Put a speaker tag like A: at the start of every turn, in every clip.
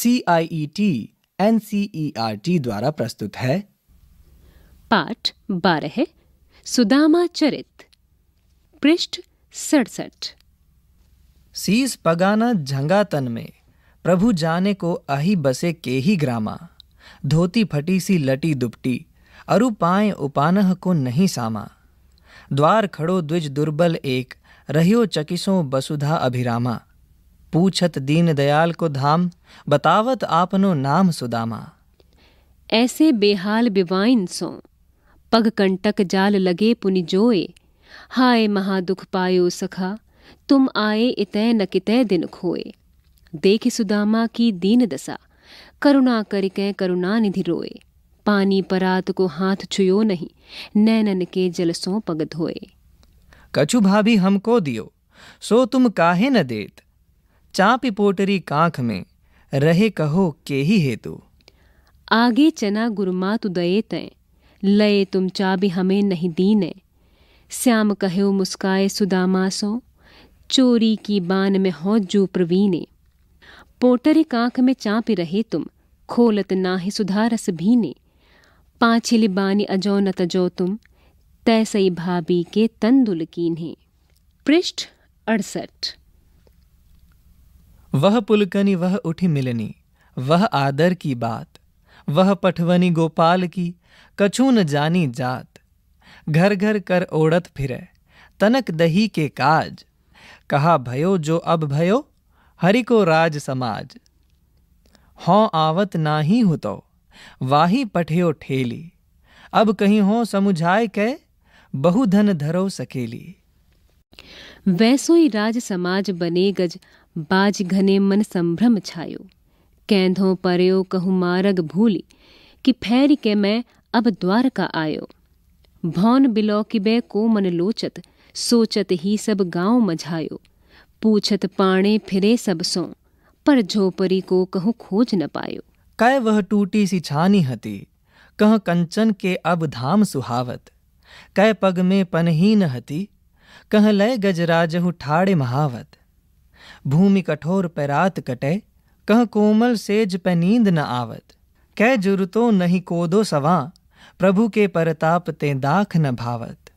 A: C I E T N C E R T द्वारा प्रस्तुत है
B: पाठ बारह सुदामा चरित पृष्ठ सड़सठ
A: सीस पगाना झंगा तन में प्रभु जाने को अही बसे के ही ग्रामा धोती फटी सी लटी दुपटी अरु पाए उपानह को नहीं सामा द्वार खड़ो द्विज दुर्बल एक रहियो चकिसों बसुधा अभिरामा पूछत दीन दयाल को धाम बतावत आपनो नाम सुदामा
B: ऐसे बेहाल बिवाइन सो पग कंटक जाल लगे पुनि जोए हाय महादुख पायो सखा तुम आए इतय न कितय दिन खोए देख सुदामा की दीन दशा करुणा करिके करुणा निधि रोए पानी परात को हाथ छुयो नहीं नैनन के जल सो पग धोए
A: कछु भाभी हमको दियो सो तुम काहे न देत चापी पोटरी कांख में रहे कहो के ही हेतु
B: आगे चना गुरुमात उदये तय लय तुम चाबी हमें नहीं दीने श्याम कहो मुस्काए सुदामा सो चोरी की बान में हो जो प्रवीने पोटरी कांख में चापी रहे तुम खोलत नाहि सुधारस भीने पाछिली बानी अजो न तजो तुम तैसई भाभी के तंदुल कीन्हे पृष्ठ अड़सठ
A: वह पुलकनी वह उठी मिलनी वह आदर की बात वह पठवनी गोपाल की कछु न जानी जात घर घर कर ओढ़त फिरे तनक दही के काज कहा भयो जो अब भयो हरि को राज समाज हों आवत नाही तो वाही पठियो ठेली अब कहीं हो समुझाए कै बहुधन धरो सकेली
B: वैसोई राज समाज बने गज बाज घने मन संभ्रम छायो कैंधो परयो कहु मारग भूली कि फैर के मैं अब द्वार का आयो भौन बे को मन लोचत सोचत ही सब गांव मझायो पूछत पाणे फिरे सब सो पर झोपरी को कहु खोज न पायो
A: कै वह टूटी सी छानी हती कह कंचन के अब धाम सुहावत कै पग में पनहीन हती कह लय गजराज हु ठाड़े महावत भूमि कठोर पैरात कटे कह कोमल सेज पे नींद न आवत कै जुरतो नहीं कोदो सवा प्रभु के परताप ते दाख न भावत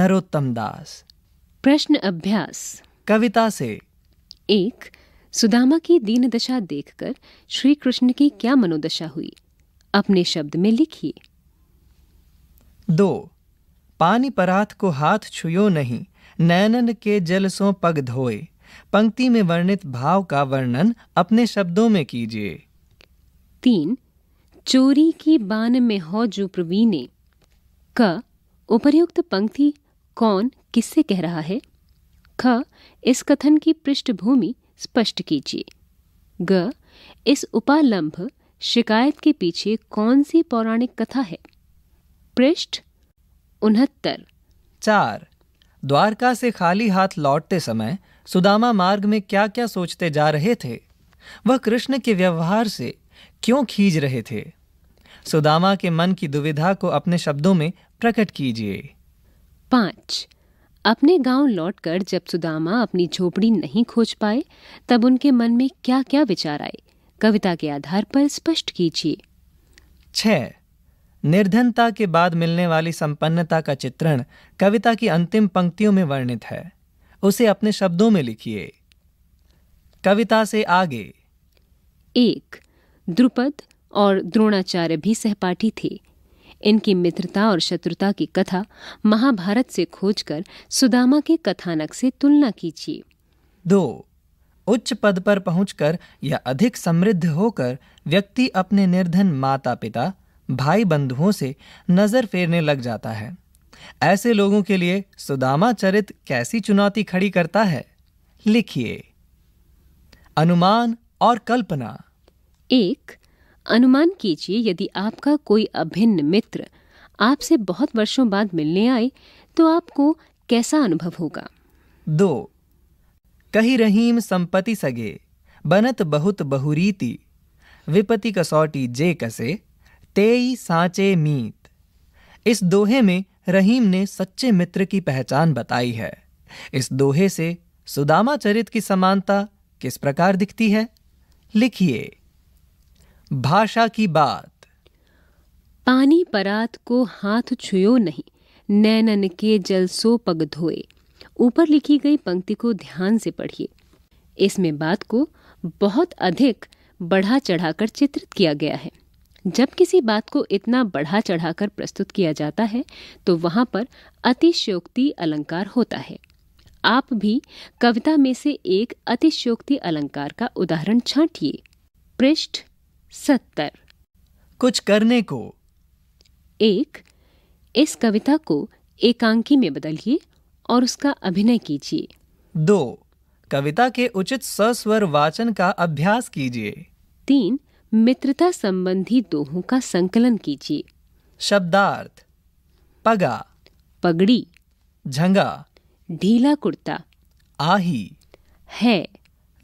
A: नरोत्तम
B: दास प्रश्न अभ्यास कविता से एक सुदामा की दीन दशा देखकर श्री कृष्ण की क्या मनोदशा हुई अपने शब्द में लिखिए
A: दो पानी पराथ को हाथ छुयो नहीं नैनन के जल सो पग धोए पंक्ति में वर्णित भाव का वर्णन अपने शब्दों में कीजिए
B: तीन चोरी की बान में हो जो प्रवीणे क उपर्युक्त पंक्ति कौन किससे कह रहा है ख इस कथन की पृष्ठभूमि स्पष्ट कीजिए ग इस उपालंभ शिकायत के पीछे कौन सी पौराणिक कथा है पृष्ठ उनहत्तर चार
A: द्वारका से खाली हाथ लौटते समय सुदामा मार्ग में क्या क्या सोचते जा रहे थे वह कृष्ण के व्यवहार से क्यों खींच रहे थे सुदामा के मन की दुविधा को अपने शब्दों में प्रकट कीजिए
B: पांच अपने गांव लौटकर जब सुदामा अपनी झोपड़ी नहीं खोज पाए तब उनके मन में क्या क्या विचार आए कविता के आधार पर स्पष्ट कीजिए छह
A: निर्धनता के बाद मिलने वाली संपन्नता का चित्रण कविता की अंतिम पंक्तियों में वर्णित है उसे अपने शब्दों में लिखिए कविता से आगे
B: एक द्रुपद और द्रोणाचार्य भी सहपाठी थे इनकी मित्रता और शत्रुता की कथा महाभारत से खोजकर सुदामा के कथानक से तुलना कीजिए
A: दो उच्च पद पर पहुंचकर या अधिक समृद्ध होकर व्यक्ति अपने निर्धन माता पिता भाई बंधुओं से नज़र फेरने लग जाता है ऐसे लोगों के लिए सुदामा चरित कैसी चुनौती खड़ी करता है लिखिए
B: अनुमान और कल्पना एक अनुमान कीजिए यदि आपका कोई अभिन्न मित्र आपसे बहुत वर्षों बाद मिलने आए तो आपको कैसा अनुभव होगा
A: दो कही रहीम संपत्ति सगे बनत बहुत बहुरीति विपति कसौटी जे कसे तेई साचे मीत इस दोहे में रहीम ने सच्चे मित्र की पहचान बताई है इस दोहे से सुदामा चरित की समानता किस प्रकार
B: दिखती है लिखिए भाषा की बात पानी परात को हाथ छुयो नहीं नैनन के जल सो पग धोए ऊपर लिखी गई पंक्ति को ध्यान से पढ़िए इसमें बात को बहुत अधिक बढ़ा चढ़ाकर चित्रित किया गया है जब किसी बात को इतना बढ़ा चढ़ाकर प्रस्तुत किया जाता है तो वहाँ पर अतिशयोक्ति अलंकार होता है आप भी कविता में से एक अतिशयोक्ति अलंकार का उदाहरण छाटिए पृष्ठ सत्तर कुछ करने को एक इस कविता को एकांकी में बदलिए और उसका अभिनय कीजिए
A: दो कविता के उचित सस्वर वाचन
B: का अभ्यास कीजिए तीन मित्रता संबंधी दोहों का संकलन कीजिए शब्दार्थ पगा पगड़ी झंगा ढीला कुर्ता आही है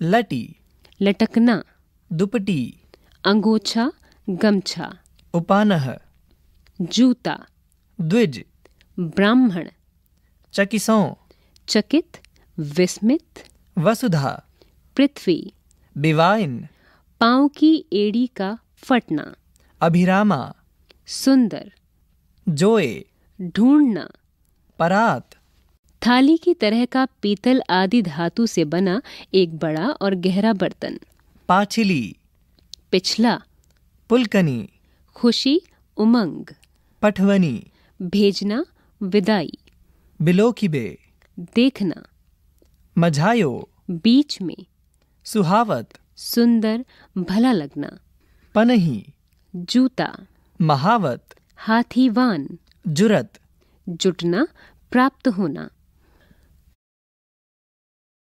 B: लटी लटकना दुपटी अंगोछा गमछा उपानह जूता द्विज ब्राह्मण चकिसों चकित विस्मित वसुधा पृथ्वी बिवाइन पाँव की एड़ी का फटना अभिरामा सुंदर जोए ढूंढना परात थाली की तरह का पीतल आदि धातु से बना एक बड़ा और गहरा बर्तन पाछली पिछला पुलकनी खुशी उमंग पठवनी भेजना विदाई बिलोकिबे देखना मझायो बीच में सुहावत सुंदर भला लगना पनही जूता महावत हाथीवान जुरत जुटना प्राप्त होना